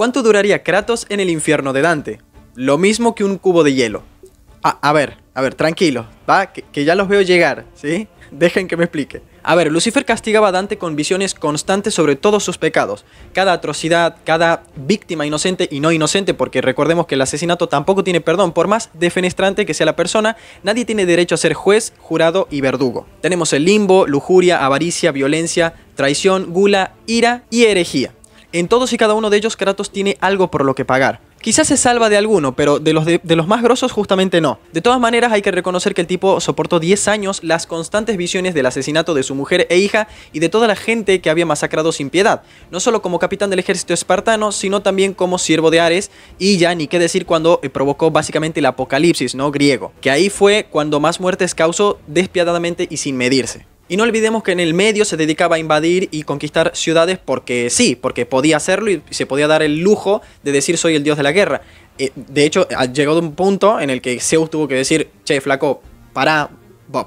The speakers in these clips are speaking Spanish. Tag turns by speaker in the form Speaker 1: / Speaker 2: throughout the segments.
Speaker 1: ¿Cuánto duraría Kratos en el infierno de Dante? Lo mismo que un cubo de hielo. a ver, a ver, tranquilo, va, que, que ya los veo llegar, ¿sí? Dejen que me explique. A ver, Lucifer castigaba a Dante con visiones constantes sobre todos sus pecados. Cada atrocidad, cada víctima inocente y no inocente, porque recordemos que el asesinato tampoco tiene perdón, por más defenestrante que sea la persona, nadie tiene derecho a ser juez, jurado y verdugo. Tenemos el limbo, lujuria, avaricia, violencia, traición, gula, ira y herejía. En todos y cada uno de ellos Kratos tiene algo por lo que pagar. Quizás se salva de alguno, pero de los, de, los más grosos justamente no. De todas maneras hay que reconocer que el tipo soportó 10 años las constantes visiones del asesinato de su mujer e hija y de toda la gente que había masacrado sin piedad, no solo como capitán del ejército espartano, sino también como siervo de Ares y ya ni qué decir cuando eh, provocó básicamente el apocalipsis, ¿no? Griego, que ahí fue cuando más muertes causó despiadadamente y sin medirse. Y no olvidemos que en el medio se dedicaba a invadir y conquistar ciudades porque sí, porque podía hacerlo y se podía dar el lujo de decir soy el dios de la guerra. Eh, de hecho, llegó un punto en el que Zeus tuvo que decir, che, flaco, pará,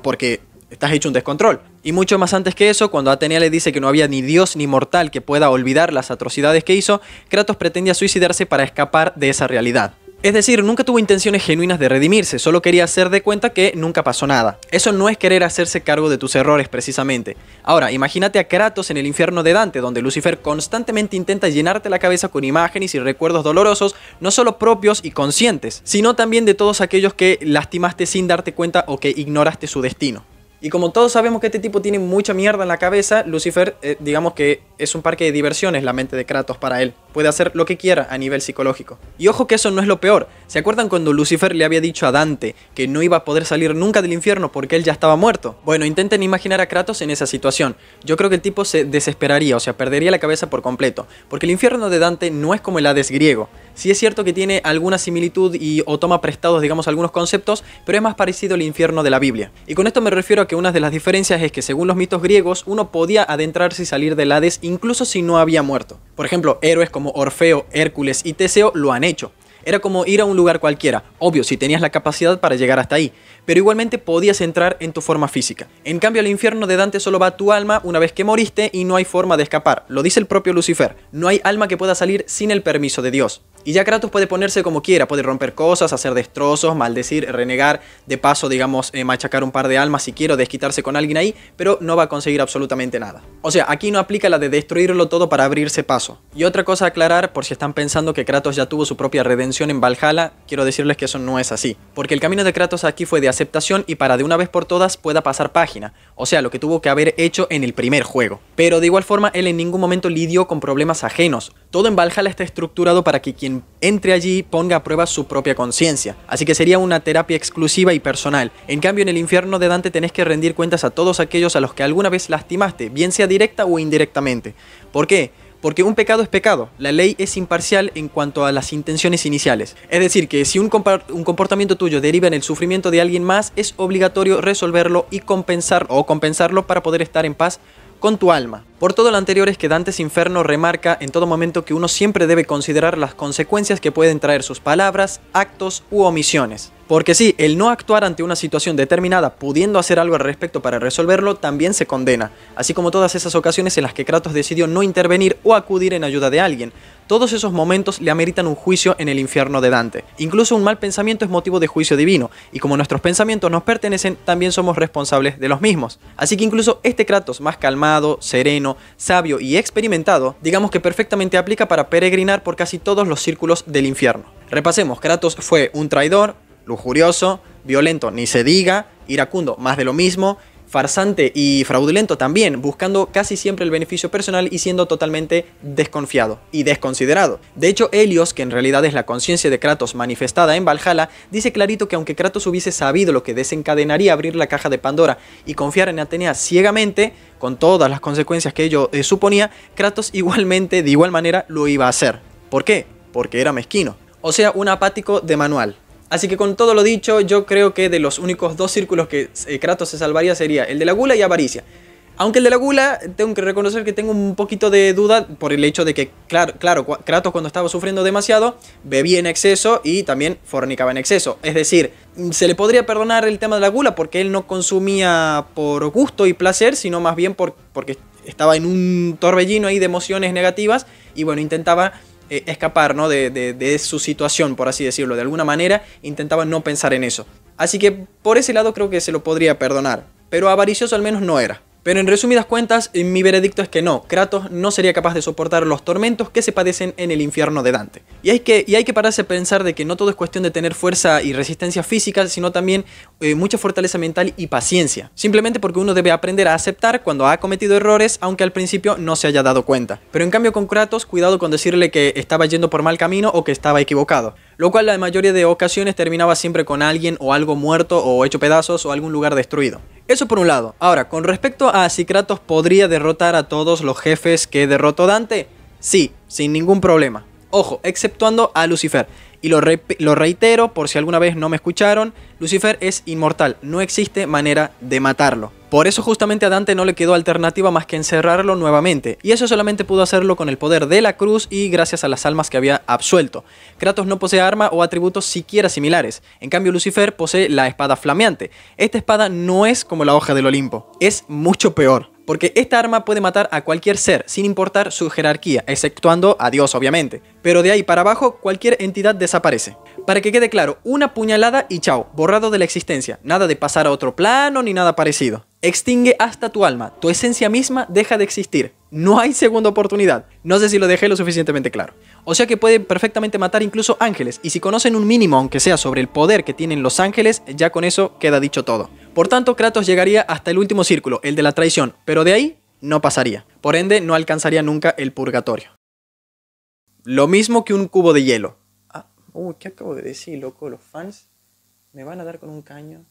Speaker 1: porque estás hecho un descontrol. Y mucho más antes que eso, cuando Atenea le dice que no había ni dios ni mortal que pueda olvidar las atrocidades que hizo, Kratos pretendía suicidarse para escapar de esa realidad. Es decir, nunca tuvo intenciones genuinas de redimirse, solo quería hacer de cuenta que nunca pasó nada. Eso no es querer hacerse cargo de tus errores precisamente. Ahora, imagínate a Kratos en el infierno de Dante, donde Lucifer constantemente intenta llenarte la cabeza con imágenes y recuerdos dolorosos, no solo propios y conscientes, sino también de todos aquellos que lastimaste sin darte cuenta o que ignoraste su destino. Y como todos sabemos que este tipo tiene mucha mierda en la cabeza, Lucifer, eh, digamos que es un parque de diversiones la mente de Kratos para él. Puede hacer lo que quiera a nivel psicológico. Y ojo que eso no es lo peor. ¿Se acuerdan cuando Lucifer le había dicho a Dante que no iba a poder salir nunca del infierno porque él ya estaba muerto? Bueno, intenten imaginar a Kratos en esa situación. Yo creo que el tipo se desesperaría, o sea, perdería la cabeza por completo. Porque el infierno de Dante no es como el Hades griego. Sí es cierto que tiene alguna similitud y o toma prestados, digamos, algunos conceptos, pero es más parecido al infierno de la Biblia. Y con esto me refiero a que una de las diferencias es que según los mitos griegos uno podía adentrarse y salir del Hades incluso si no había muerto. Por ejemplo, héroes como Orfeo, Hércules y Teseo lo han hecho. Era como ir a un lugar cualquiera, obvio si tenías la capacidad para llegar hasta ahí, pero igualmente podías entrar en tu forma física. En cambio, el infierno de Dante solo va tu alma una vez que moriste y no hay forma de escapar, lo dice el propio Lucifer, no hay alma que pueda salir sin el permiso de Dios. Y ya Kratos puede ponerse como quiera, puede romper cosas, hacer destrozos, maldecir, renegar, de paso, digamos, eh, machacar un par de almas si quiero, desquitarse con alguien ahí, pero no va a conseguir absolutamente nada. O sea, aquí no aplica la de destruirlo todo para abrirse paso. Y otra cosa a aclarar, por si están pensando que Kratos ya tuvo su propia redención en Valhalla, quiero decirles que eso no es así. Porque el camino de Kratos aquí fue de aceptación y para de una vez por todas pueda pasar página, o sea, lo que tuvo que haber hecho en el primer juego. Pero de igual forma, él en ningún momento lidió con problemas ajenos. Todo en Valhalla está estructurado para que quien entre allí ponga a prueba su propia conciencia. Así que sería una terapia exclusiva y personal. En cambio, en el infierno de Dante tenés que rendir cuentas a todos aquellos a los que alguna vez lastimaste, bien sea directa o indirectamente. ¿Por qué? Porque un pecado es pecado, la ley es imparcial en cuanto a las intenciones iniciales. Es decir, que si un, un, comportamiento tuyo deriva en el sufrimiento de alguien más, es obligatorio resolverlo y compensar o compensarlo para poder estar en paz con tu alma. Por todo lo anterior es que Dantes Inferno remarca en todo momento que uno siempre debe considerar las consecuencias que pueden traer sus palabras, actos u omisiones. Porque sí, el no actuar ante una situación determinada, pudiendo hacer algo al respecto para resolverlo, también se condena, así como todas esas ocasiones en las que Kratos decidió no intervenir o acudir en ayuda de alguien. Todos esos momentos le ameritan un juicio en el infierno de Dante. Incluso un mal pensamiento es motivo de juicio divino, y como nuestros pensamientos nos pertenecen, también somos responsables de los mismos. Así que incluso este Kratos más calmado, sereno, sabio y experimentado, digamos que perfectamente aplica para peregrinar por casi todos los círculos del infierno. Repasemos, Kratos fue un traidor, lujurioso, violento, ni se diga, iracundo, más de lo mismo, farsante y fraudulento también, buscando casi siempre el beneficio personal y siendo totalmente desconfiado y desconsiderado. De hecho, Helios, que en realidad es la conciencia de Kratos manifestada en Valhalla, dice clarito que aunque Kratos hubiese sabido lo que desencadenaría abrir la caja de Pandora y confiar en Atenea ciegamente, con todas las consecuencias que ello eh, suponía, Kratos igualmente, de igual manera, lo iba a hacer. ¿Por qué? Porque era mezquino. O sea, un apático de manual. Así que con todo lo dicho, yo creo que de los únicos dos círculos que eh, Kratos se salvaría sería el de la gula y avaricia. Aunque el de la gula, tengo que reconocer que tengo un poquito de duda por el hecho de que, claro, claro, Kratos cuando estaba sufriendo demasiado, bebía en exceso y también fornicaba en exceso. Es decir, se le podría perdonar el tema de la gula porque él no consumía por gusto y placer, sino más bien porque estaba en un torbellino ahí de emociones negativas y bueno, intentaba eh, escapar ¿no? de, de su situación, por así decirlo. De alguna manera intentaba no pensar en eso. Así que por ese lado creo que se lo podría perdonar. Pero avaricioso al menos no era. Pero en resumidas cuentas, mi veredicto es que no, Kratos no sería capaz de soportar los tormentos que se padecen en el infierno de Dante. Y hay que, y hay que pararse a pensar de que no todo es cuestión de tener fuerza y resistencia física, sino también eh, mucha fortaleza mental y paciencia. Simplemente porque uno debe aprender a aceptar cuando ha cometido errores, aunque al principio no se haya dado cuenta. Pero en cambio con Kratos, cuidado con decirle que estaba yendo por mal camino o que estaba equivocado. Lo cual la mayoría de ocasiones terminaba siempre con alguien o algo muerto o hecho pedazos o algún lugar destruido. Eso por un lado. Ahora, con respecto a si podría derrotar a todos los jefes que derrotó Dante, sí, sin ningún problema. Ojo, exceptuando a Lucifer. Y lo, reitero por si alguna vez no me escucharon, Lucifer es inmortal, no existe manera de matarlo. Por eso justamente a Dante no le quedó alternativa más que encerrarlo nuevamente, y eso solamente pudo hacerlo con el poder de la cruz y gracias a las almas que había absuelto. Kratos no posee arma o atributos siquiera similares, en cambio Lucifer posee la espada flameante. Esta espada no es como la hoja del Olimpo, es mucho peor porque esta arma puede matar a cualquier ser, sin importar su jerarquía, exceptuando a Dios obviamente, pero de ahí para abajo cualquier entidad desaparece. Para que quede claro, una puñalada y chao, borrado de la existencia, nada de pasar a otro plano ni nada parecido. Extingue hasta tu alma, tu esencia misma deja de existir, no hay segunda oportunidad. No sé si lo dejé lo suficientemente claro. O sea que puede perfectamente matar incluso ángeles, y si conocen un mínimo, aunque sea sobre el poder que tienen los ángeles, ya con eso queda dicho todo. Por tanto, Kratos llegaría hasta el último círculo, el de la traición, pero de ahí no pasaría. Por ende, no alcanzaría nunca el purgatorio. Lo mismo que un cubo de hielo. Ah, uy, ¿qué acabo de decir, loco? Los fans me van a dar con un caño.